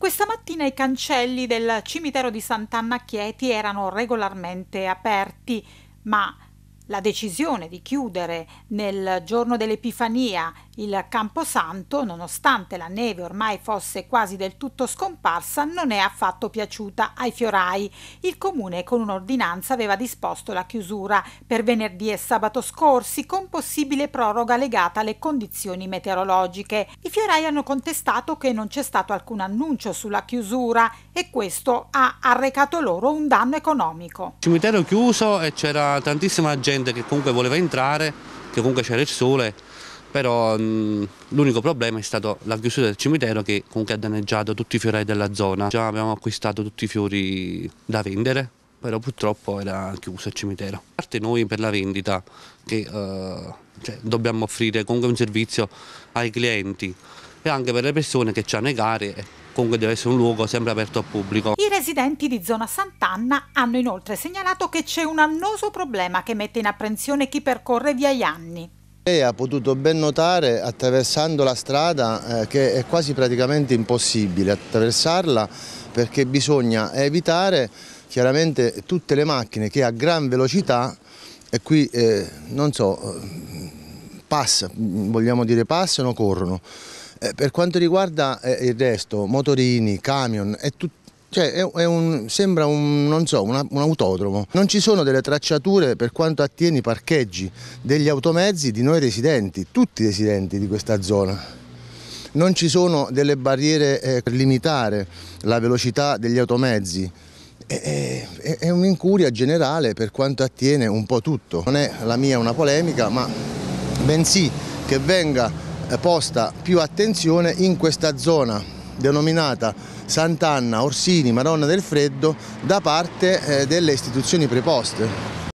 Questa mattina i cancelli del cimitero di Sant'Anna Chieti erano regolarmente aperti, ma la decisione di chiudere nel giorno dell'Epifania il Camposanto, nonostante la neve ormai fosse quasi del tutto scomparsa, non è affatto piaciuta ai fiorai. Il comune con un'ordinanza aveva disposto la chiusura per venerdì e sabato scorsi con possibile proroga legata alle condizioni meteorologiche. I fiorai hanno contestato che non c'è stato alcun annuncio sulla chiusura e questo ha arrecato loro un danno economico. Cimitero chiuso e c'era tantissima gente che comunque voleva entrare, che comunque c'era il sole però mm, l'unico problema è stato la chiusura del cimitero che comunque ha danneggiato tutti i fiorai della zona. Già abbiamo acquistato tutti i fiori da vendere, però purtroppo era chiuso il cimitero. A parte noi per la vendita, che eh, cioè, dobbiamo offrire comunque un servizio ai clienti e anche per le persone che ci hanno le gare comunque deve essere un luogo sempre aperto al pubblico. I residenti di zona Sant'Anna hanno inoltre segnalato che c'è un annoso problema che mette in apprensione chi percorre via anni. Lei ha potuto ben notare attraversando la strada eh, che è quasi praticamente impossibile attraversarla perché bisogna evitare chiaramente tutte le macchine che a gran velocità e qui eh, non so eh, passa, vogliamo dire passano, corrono. Eh, per quanto riguarda eh, il resto, motorini, camion e tutto cioè è, è un, sembra un, so, una, un, autodromo. Non ci sono delle tracciature per quanto attiene i parcheggi degli automezzi di noi residenti, tutti i residenti di questa zona. Non ci sono delle barriere eh, per limitare la velocità degli automezzi. È, è, è un'incuria generale per quanto attiene un po' tutto. Non è la mia una polemica, ma bensì che venga eh, posta più attenzione in questa zona denominata Sant'Anna Orsini Madonna del Freddo da parte eh, delle istituzioni preposte.